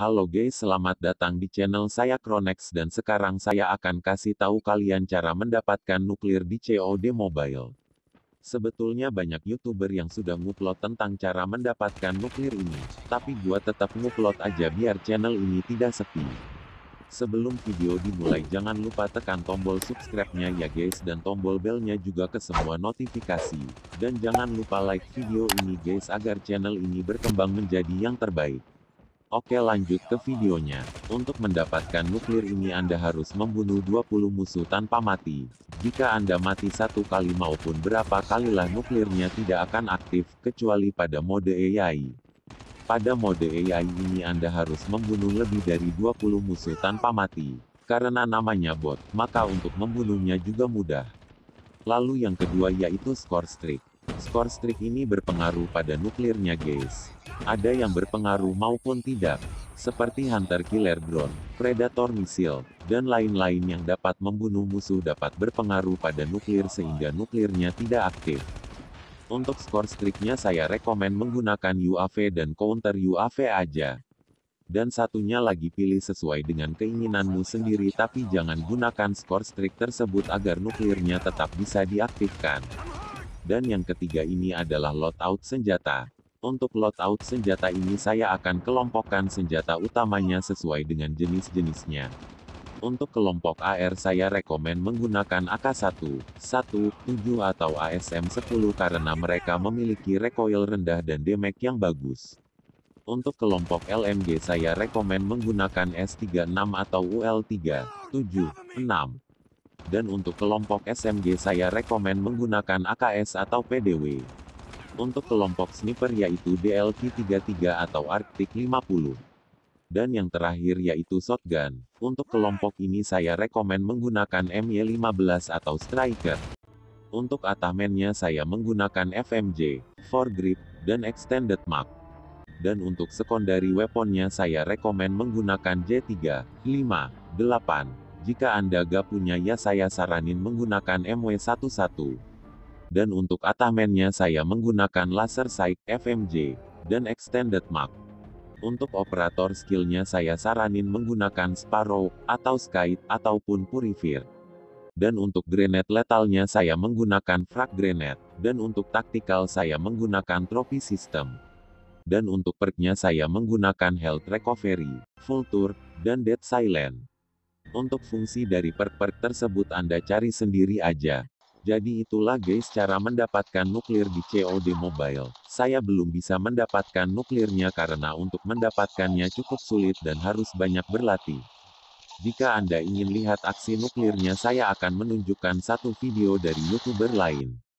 Halo guys selamat datang di channel saya Kronex dan sekarang saya akan kasih tahu kalian cara mendapatkan nuklir di COD Mobile. Sebetulnya banyak youtuber yang sudah ngupload tentang cara mendapatkan nuklir ini, tapi gua tetap ngupload aja biar channel ini tidak sepi. Sebelum video dimulai jangan lupa tekan tombol subscribe-nya ya guys dan tombol belnya juga ke semua notifikasi. Dan jangan lupa like video ini guys agar channel ini berkembang menjadi yang terbaik. Oke lanjut ke videonya. Untuk mendapatkan nuklir ini Anda harus membunuh 20 musuh tanpa mati. Jika Anda mati satu kali maupun berapa kalilah nuklirnya tidak akan aktif, kecuali pada mode AI. Pada mode AI ini Anda harus membunuh lebih dari 20 musuh tanpa mati. Karena namanya bot, maka untuk membunuhnya juga mudah. Lalu yang kedua yaitu score streak. Skor streak ini berpengaruh pada nuklirnya guys. Ada yang berpengaruh maupun tidak, seperti Hunter Killer Drone, Predator misil, dan lain-lain yang dapat membunuh musuh dapat berpengaruh pada nuklir sehingga nuklirnya tidak aktif. Untuk skor streaknya saya rekomen menggunakan UAV dan counter UAV aja. Dan satunya lagi pilih sesuai dengan keinginanmu sendiri tapi jangan gunakan skor streak tersebut agar nuklirnya tetap bisa diaktifkan. Dan yang ketiga ini adalah loadout senjata. Untuk loadout senjata ini saya akan kelompokkan senjata utamanya sesuai dengan jenis-jenisnya. Untuk kelompok AR saya rekomen menggunakan AK-1, 1, 7 atau ASM-10 karena mereka memiliki recoil rendah dan damage yang bagus. Untuk kelompok LMG saya rekomen menggunakan S36 atau UL3, 7, 6 dan untuk kelompok SMG saya rekomen menggunakan AKS atau PDW. Untuk kelompok sniper yaitu DLK-33 atau Arctic 50. Dan yang terakhir yaitu shotgun. Untuk kelompok ini saya rekomen menggunakan MY-15 atau Striker. Untuk atamennya saya menggunakan FMJ, foregrip, dan extended mag dan untuk secondary weaponnya saya rekomen menggunakan J3, 5, 8, jika Anda gak punya ya saya saranin menggunakan MW11. Dan untuk atamennya saya menggunakan laser sight, FMJ, dan extended mark. Untuk operator skillnya saya saranin menggunakan Sparrow, atau Skite ataupun Purifier Dan untuk grenade letalnya saya menggunakan frag grenade, dan untuk taktikal saya menggunakan trophy system dan untuk perknya saya menggunakan Health Recovery, Full Tour, dan Dead Silent. Untuk fungsi dari perk-perk tersebut Anda cari sendiri aja. Jadi itulah guys cara mendapatkan nuklir di COD Mobile. Saya belum bisa mendapatkan nuklirnya karena untuk mendapatkannya cukup sulit dan harus banyak berlatih. Jika Anda ingin lihat aksi nuklirnya saya akan menunjukkan satu video dari youtuber lain.